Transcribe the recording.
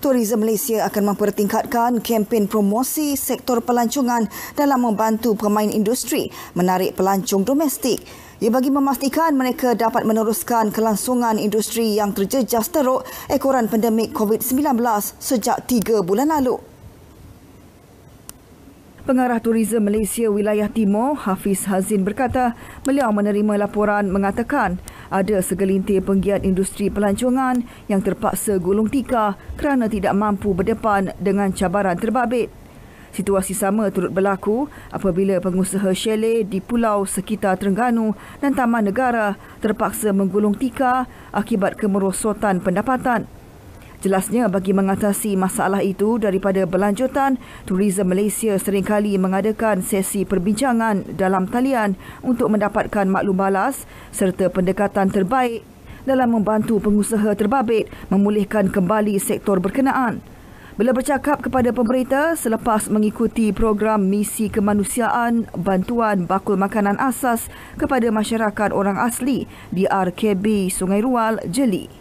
Tourism Malaysia akan mempertingkatkan kempen promosi sektor pelancongan dalam membantu pemain industri menarik pelancong domestik. Ia bagi memastikan mereka dapat meneruskan kelangsungan industri yang terjejas teruk ekoran pandemik COVID-19 sejak tiga bulan lalu. Pengarah Turisme Malaysia Wilayah Timur, Hafiz Hazin berkata, beliau menerima laporan mengatakan ada segelintir penggiat industri pelancongan yang terpaksa gulung tika kerana tidak mampu berdepan dengan cabaran terbabit. Situasi sama turut berlaku apabila pengusaha chalet di pulau sekitar Terengganu dan Taman Negara terpaksa menggulung tika akibat kemerosotan pendapatan. Jelasnya bagi mengatasi masalah itu daripada berlanjutan, Tourism Malaysia seringkali mengadakan sesi perbincangan dalam talian untuk mendapatkan maklum balas serta pendekatan terbaik dalam membantu pengusaha terbabit memulihkan kembali sektor berkenaan. Bila bercakap kepada pemerintah selepas mengikuti program misi kemanusiaan bantuan bakul makanan asas kepada masyarakat orang asli di RKB Sungai Rual, Jeli.